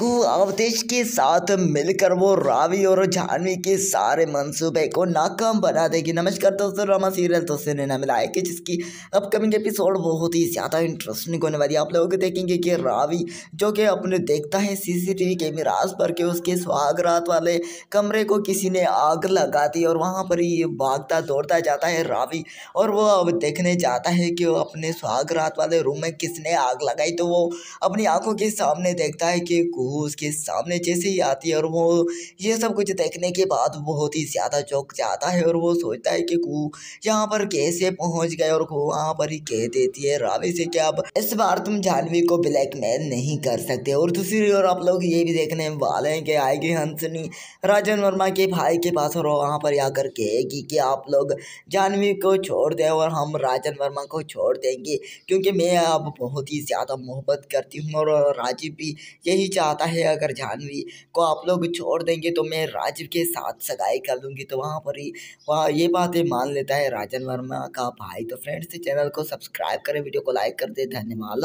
को अवतेश के साथ मिलकर वो रावी और जानवी के सारे मंसूबे को नाकाम बना देगी नमस्कार दोस्तों रामा सीरियल तो से नैना मिलाया कि जिसकी अपकमिंग एपिसोड बहुत ही ज़्यादा इंटरेस्टिंग होने वाली है आप को देखेंगे कि रावी जो कि अपने देखता है सीसीटीवी कैमराज पर के उसके सुहागरात वाले कमरे को किसी ने आग लगा दी और वहाँ पर ही भागता दौड़ता जाता है रावी और वो अब देखने जाता है कि अपने सुहागरात वाले रूम में किसने आग लगाई तो वो अपनी आँखों के सामने देखता है कि वो उसके सामने जैसे ही आती है और वो ये सब कुछ देखने के बाद बहुत ही ज़्यादा चौक जाता है और वो सोचता है कि कू यहाँ पर कैसे पहुँच गए और कू वहाँ पर ही कह देती है रावी से कि अब इस बार तुम जानवी को ब्लैकमेल नहीं कर सकते और दूसरी ओर आप लोग ये भी देखने वाले हैं कि आएगी हंसनी राजन वर्मा के भाई के पास और वहाँ पर आकर कहेगी कि आप लोग जानवी को छोड़ दें और हम राजन वर्मा को छोड़ देंगे क्योंकि मैं अब बहुत ही ज़्यादा मोहब्बत करती हूँ और राजीव भी यही चाहता आता है अगर जानवी को आप लोग छोड़ देंगे तो मैं राजीव के साथ सगाई कर लूँगी तो वहाँ पर ही वहाँ ये बातें मान लेता है राजन वर्मा का भाई तो फ्रेंड्स चैनल को सब्सक्राइब करें वीडियो को लाइक कर दे धन्यवाद